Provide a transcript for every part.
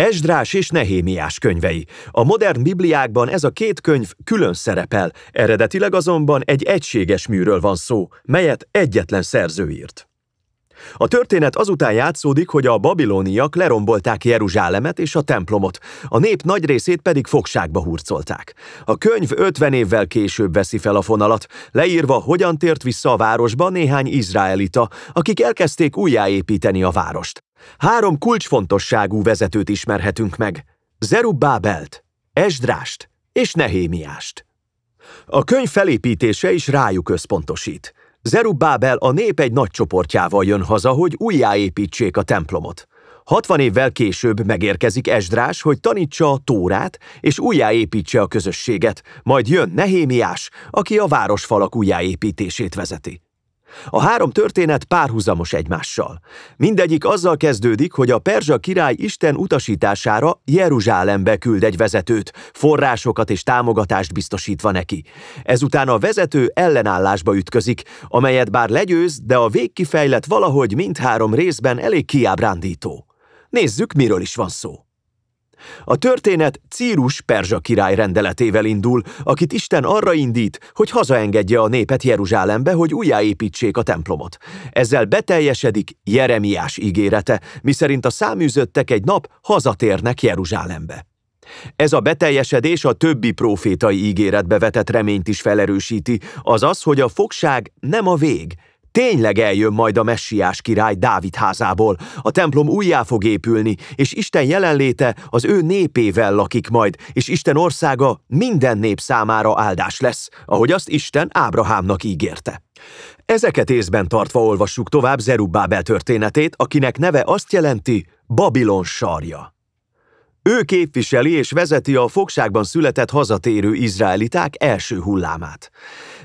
Esdrás és Nehémiás könyvei. A modern bibliákban ez a két könyv külön szerepel, eredetileg azonban egy egységes műről van szó, melyet egyetlen szerző írt. A történet azután játszódik, hogy a babilóniak lerombolták Jeruzsálemet és a templomot, a nép nagy részét pedig fogságba hurcolták. A könyv 50 évvel később veszi fel a fonalat, leírva, hogyan tért vissza a városba néhány izraelita, akik elkezdték újjáépíteni a várost. Három kulcsfontosságú vezetőt ismerhetünk meg. Zerubbábelt, Esdrást és Nehémiást. A könyv felépítése is rájuk összpontosít. Zerubbábel a nép egy nagy csoportjával jön haza, hogy újjáépítsék a templomot. 60 évvel később megérkezik Esdrás, hogy tanítsa a Tórát és újjáépítse a közösséget, majd jön Nehémiás, aki a városfalak újjáépítését vezeti. A három történet párhuzamos egymással. Mindegyik azzal kezdődik, hogy a perzsa király Isten utasítására Jeruzsálembe küld egy vezetőt, forrásokat és támogatást biztosítva neki. Ezután a vezető ellenállásba ütközik, amelyet bár legyőz, de a végkifejlet valahogy mindhárom részben elég kiábrándító. Nézzük, miről is van szó. A történet Círus perzsa király rendeletével indul, akit Isten arra indít, hogy hazaengedje a népet Jeruzsálembe, hogy újjáépítsék a templomot. Ezzel beteljesedik Jeremiás ígérete, miszerint a száműzöttek egy nap hazatérnek Jeruzsálembe. Ez a beteljesedés a többi profétai ígéretbe vetett reményt is felerősíti, azaz, hogy a fogság nem a vég, Tényleg eljön majd a messiás király Dávid házából, a templom újjá fog épülni, és Isten jelenléte az ő népével lakik majd, és Isten országa minden nép számára áldás lesz, ahogy azt Isten Ábrahámnak ígérte. Ezeket észben tartva olvassuk tovább Zerubbábel történetét, akinek neve azt jelenti Babilon sarja. Ő képviseli és vezeti a fogságban született hazatérő izraeliták első hullámát.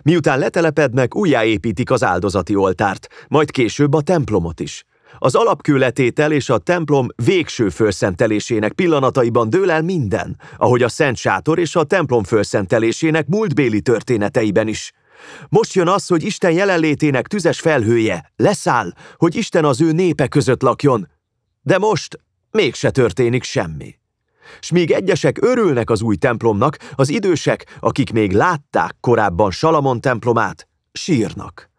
Miután letelepednek, újjáépítik az áldozati oltárt, majd később a templomot is. Az alapkőletétel és a templom végső fölszentelésének pillanataiban dől el minden, ahogy a Szent Sátor és a templom fölszentelésének múltbéli történeteiben is. Most jön az, hogy Isten jelenlétének tüzes felhője leszáll, hogy Isten az ő népe között lakjon. De most mégse történik semmi. S míg egyesek örülnek az új templomnak, az idősek, akik még látták korábban Salamon templomát, sírnak.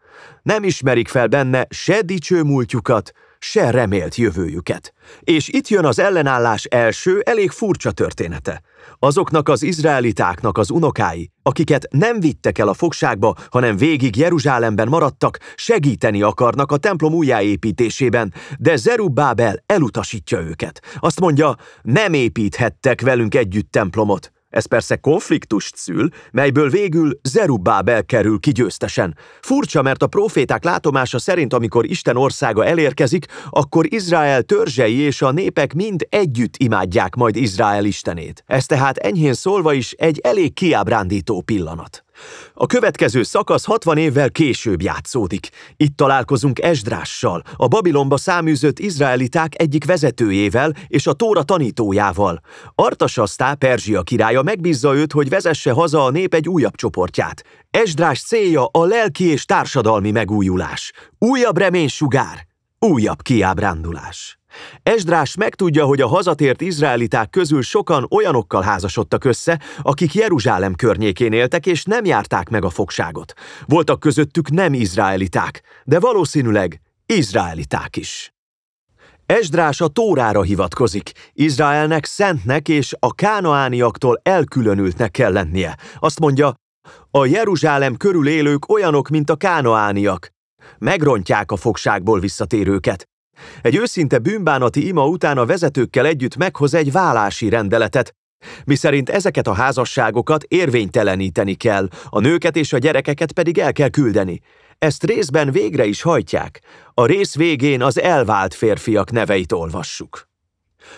Nem ismerik fel benne se dicső múltjukat, se remélt jövőjüket. És itt jön az ellenállás első, elég furcsa története. Azoknak az izraelitáknak az unokái, akiket nem vittek el a fogságba, hanem végig Jeruzsálemben maradtak, segíteni akarnak a templom újjáépítésében, de Zerubbábel elutasítja őket. Azt mondja, nem építhettek velünk együtt templomot. Ez persze konfliktust szül, melyből végül Zerubbábel kerül ki győztesen. Furcsa, mert a proféták látomása szerint, amikor Isten országa elérkezik, akkor Izrael törzsei és a népek mind együtt imádják majd Izrael istenét. Ez tehát enyhén szólva is egy elég kiábrándító pillanat. A következő szakasz 60 évvel később játszódik. Itt találkozunk Esdrással, a Babilonba száműzött izraeliták egyik vezetőjével és a Tóra tanítójával. Artasasztá, Perzsia királya megbízza őt, hogy vezesse haza a nép egy újabb csoportját. Esdrás célja a lelki és társadalmi megújulás. Újabb reménysugár, Újabb kiábrándulás. Esdrás megtudja, hogy a hazatért izraeliták közül sokan olyanokkal házasodtak össze, akik Jeruzsálem környékén éltek és nem járták meg a fogságot. Voltak közöttük nem izraeliták, de valószínűleg izraeliták is. Esdrás a Tórára hivatkozik. Izraelnek szentnek és a kánaániaktól elkülönültnek kell lennie. Azt mondja, a Jeruzsálem körül élők olyanok, mint a kánaániak, megrontják a fogságból visszatérőket. Egy őszinte bűnbánati ima után a vezetőkkel együtt meghoz egy vállási rendeletet, miszerint ezeket a házasságokat érvényteleníteni kell, a nőket és a gyerekeket pedig el kell küldeni. Ezt részben végre is hajtják. A rész végén az elvált férfiak neveit olvassuk.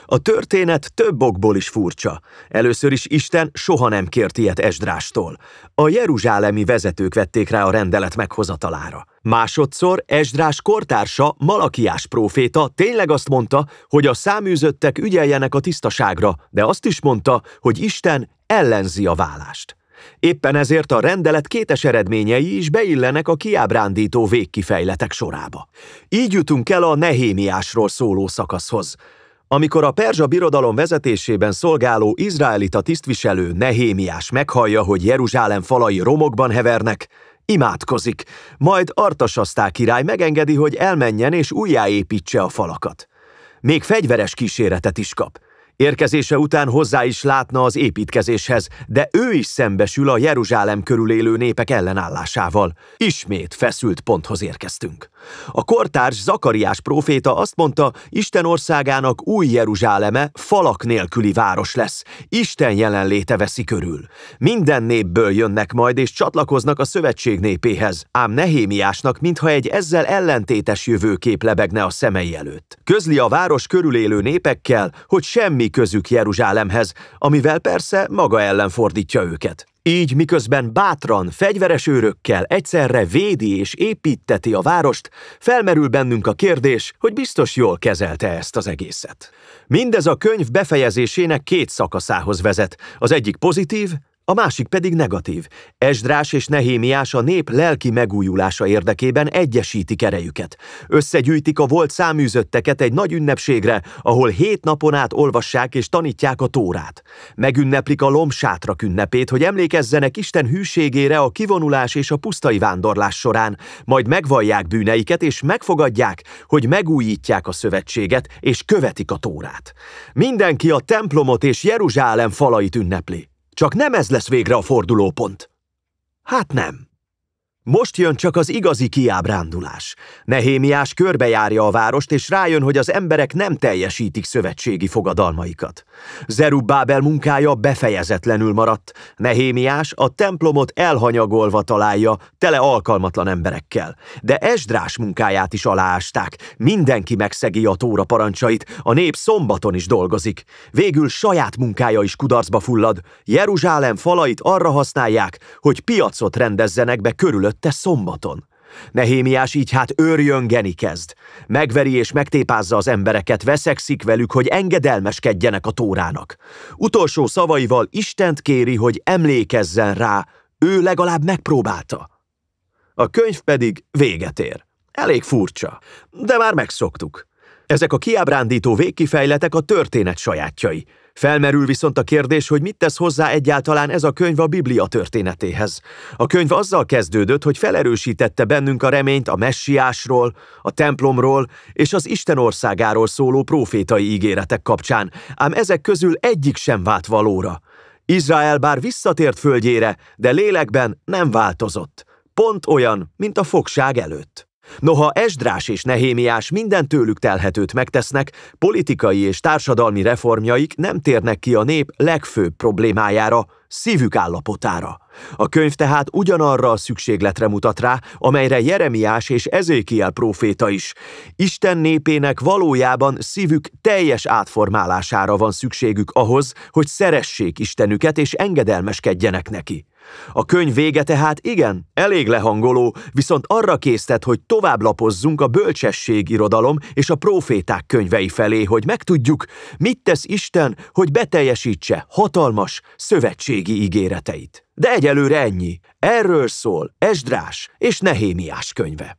A történet több okból is furcsa. Először is Isten soha nem kért ilyet Esdrástól. A jeruzsálemi vezetők vették rá a rendelet meghozatalára. Másodszor Esdrás kortársa, Malakiás próféta tényleg azt mondta, hogy a száműzöttek ügyeljenek a tisztaságra, de azt is mondta, hogy Isten ellenzi a válást. Éppen ezért a rendelet kétes eredményei is beillenek a kiábrándító végkifejletek sorába. Így jutunk el a nehémiásról szóló szakaszhoz – amikor a perzsa birodalom vezetésében szolgáló izraelita tisztviselő Nehémiás meghallja, hogy Jeruzsálem falai romokban hevernek, imádkozik, majd Artasasztá király megengedi, hogy elmenjen és újjáépítse a falakat. Még fegyveres kíséretet is kap. Érkezése után hozzá is látna az építkezéshez, de ő is szembesül a Jeruzsálem körül élő népek ellenállásával. Ismét feszült ponthoz érkeztünk. A kortárs Zakariás próféta azt mondta, Isten országának új Jeruzsáleme falak nélküli város lesz. Isten jelenléte veszi körül. Minden népből jönnek majd és csatlakoznak a szövetség népéhez, ám Nehémiásnak mintha egy ezzel ellentétes jövőkép lebegne a szemei előtt. Közli a város körülélő népekkel, hogy semmi közük Jeruzsálemhez, amivel persze maga ellen fordítja őket. Így miközben bátran, fegyveres őrökkel egyszerre védi és építeti a várost, felmerül bennünk a kérdés, hogy biztos jól kezelte ezt az egészet. Mindez a könyv befejezésének két szakaszához vezet, az egyik pozitív, a másik pedig negatív. Esdrás és Nehémiás a nép lelki megújulása érdekében egyesíti erejüket. Összegyűjtik a volt száműzötteket egy nagy ünnepségre, ahol hét napon át olvassák és tanítják a tórát. Megünneplik a lomsátra ünnepét, hogy emlékezzenek Isten hűségére a kivonulás és a pusztai vándorlás során, majd megvallják bűneiket és megfogadják, hogy megújítják a szövetséget és követik a tórát. Mindenki a templomot és Jeruzsálem falait ünnepli. Csak nem ez lesz végre a fordulópont. Hát nem. Most jön csak az igazi kiábrándulás. Nehémiás körbejárja a várost, és rájön, hogy az emberek nem teljesítik szövetségi fogadalmaikat. Zerubbábel munkája befejezetlenül maradt. Nehémiás a templomot elhanyagolva találja, tele alkalmatlan emberekkel. De Esdrás munkáját is aláásták. Mindenki megszegi a tóra parancsait, a nép szombaton is dolgozik. Végül saját munkája is kudarcba fullad. Jeruzsálem falait arra használják, hogy piacot rendezzenek be körülött előtte szombaton. Nehémiás így hát őrjöngeni kezd. Megveri és megtépázza az embereket, veszekszik velük, hogy engedelmeskedjenek a tórának. Utolsó szavaival Istent kéri, hogy emlékezzen rá, ő legalább megpróbálta. A könyv pedig véget ér. Elég furcsa, de már megszoktuk. Ezek a kiábrándító végkifejletek a történet sajátjai. Felmerül viszont a kérdés, hogy mit tesz hozzá egyáltalán ez a könyv a Biblia történetéhez. A könyv azzal kezdődött, hogy felerősítette bennünk a reményt a messiásról, a templomról és az Isten országáról szóló profétai ígéretek kapcsán, ám ezek közül egyik sem vált valóra. Izrael bár visszatért földjére, de lélekben nem változott. Pont olyan, mint a fogság előtt. Noha Esdrás és Nehémiás minden tőlük telhetőt megtesznek, politikai és társadalmi reformjaik nem térnek ki a nép legfőbb problémájára, szívük állapotára. A könyv tehát ugyanarra a szükségletre mutat rá, amelyre Jeremiás és Ezékiel próféta is. Isten népének valójában szívük teljes átformálására van szükségük ahhoz, hogy szeressék Istenüket és engedelmeskedjenek neki. A könyv vége tehát igen, elég lehangoló, viszont arra késztet, hogy tovább lapozzunk a bölcsesség irodalom és a proféták könyvei felé, hogy megtudjuk, mit tesz Isten, hogy beteljesítse hatalmas, szövetségi ígéreteit de egyelőre ennyi. Erről szól Esdrás és Nehémiás könyve.